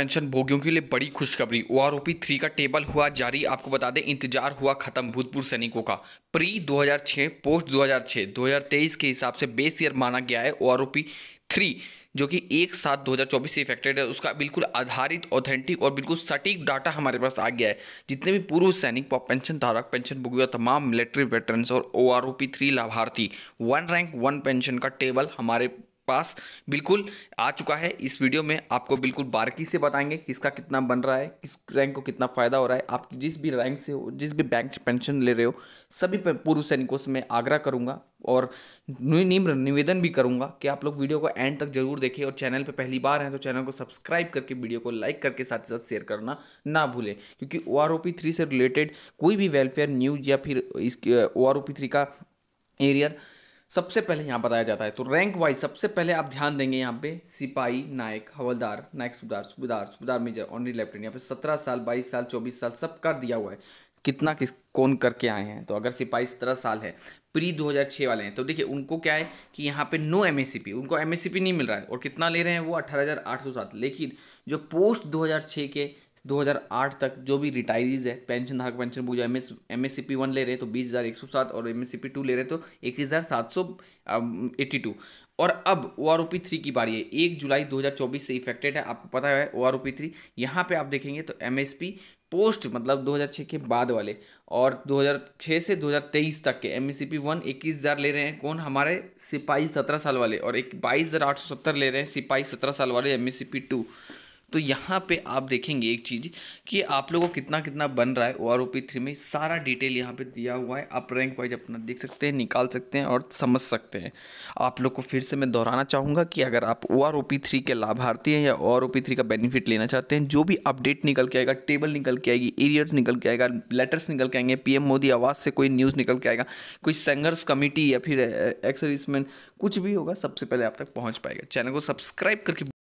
pension भोगियों के लिए बड़ी खुशखबरी ओ आर थ्री का टेबल हुआ जारी आपको बता दें इंतजार हुआ खत्म भूतपूर्व सैनिकों का प्री 2006 पोस्ट 2006 2023 के हिसाब से बेस ईयर माना गया है ओ आर थ्री जो कि एक सात 2024 से इफेक्टेड है उसका बिल्कुल आधारित ऑथेंटिक और बिल्कुल सटीक डाटा हमारे पास आ गया है जितने भी पूर्व सैनिक व पेंशन धारक पेंशन भुगविया तमाम मिलिट्री वेटरन्स और ओ आर थ्री लाभार्थी वन रैंक वन पेंशन का टेबल हमारे पास बिल्कुल आ चुका है इस वीडियो में आपको बिल्कुल बारीकी से बताएंगे किसका कितना बन रहा है किस रैंक को कितना फ़ायदा हो रहा है आप जिस भी रैंक से हो जिस भी बैंक से पेंशन ले रहे हो सभी पूर्व सैनिकों से मैं आग्रह करूँगा और निम्र निवेदन भी करूँगा कि आप लोग वीडियो को एंड तक जरूर देखें और चैनल पर पहली बार हैं तो चैनल को सब्सक्राइब करके वीडियो को लाइक करके साथ ही साथ शेयर करना ना भूलें क्योंकि O R O P three से रिलेटेड कोई भी वेलफेयर न्यूज या फिर इसके O R O P three का एरियर सबसे पहले यहाँ बताया जाता है तो रैंक वाइज सबसे पहले आप ध्यान देंगे यहाँ पे सिपाही नायक हवलदार नायक सुधार सूबेदार सूबेदार मेजर ऑनरी लेफ्टिनेंट यहाँ पे सत्रह साल बाईस साल चौबीस साल सब कर दिया हुआ है कितना किस कौन करके आए हैं तो अगर सिपाही सत्रह साल है प्री 2006 वाले हैं तो देखिए उनको क्या है कि यहाँ पे नो एम उनको एम नहीं मिल रहा है और कितना ले रहे हैं वो अट्ठारह लेकिन जो पोस्ट 2006 के 2008 तक जो भी रिटायरीज है पेंशन धारक पेंशन पूजा M S M S C P one ले रहे हैं तो बीस हज़ार एक सौ सात और M S C P two ले रहे हैं तो इक्कीस हज़ार सात सौ एट्टी टू और अब O R O P three की बारी है एक जुलाई दो हज़ार चौबीस से इफेक्टेड है आपको पता है O R O P three यहाँ पर आप देखेंगे तो एम एस पी पोस्ट मतलब 2006 के बाद वाले और 2006 से 2023 तक के M S C P one इक्कीस हज़ार ले रहे हैं कौन हमारे सिपाही सत्रह साल वाले और एक बाईस हज़ार आठ सौ सत्तर ले रहे हैं सिपाही सत्रह साल वाले M S C P two तो यहाँ पे आप देखेंगे एक चीज़ कि आप लोगों को कितना कितना बन रहा है O R O P three में सारा डिटेल यहाँ पे दिया हुआ है आप रैंक वाइज अपना देख सकते हैं निकाल सकते हैं और समझ सकते हैं आप लोग को फिर से मैं दोहराना चाहूँगा कि अगर आप O R O P three के लाभार्थी हैं या O R O P three का बेनिफिट लेना चाहते हैं जो भी अपडेट निकल के आएगा टेबल निकल के आएगी एरियर्स निकल के आएगा लेटर्स निकल के आएंगे पी एम मोदी आवाज़ से कोई न्यूज़ निकल के आएगा कोई संघर्ष कमेटी या फिर एक्सरिसमेंट eh, कुछ भी होगा सबसे पहले आप तक पहुँच पाएगा चैनल को सब्सक्राइब करके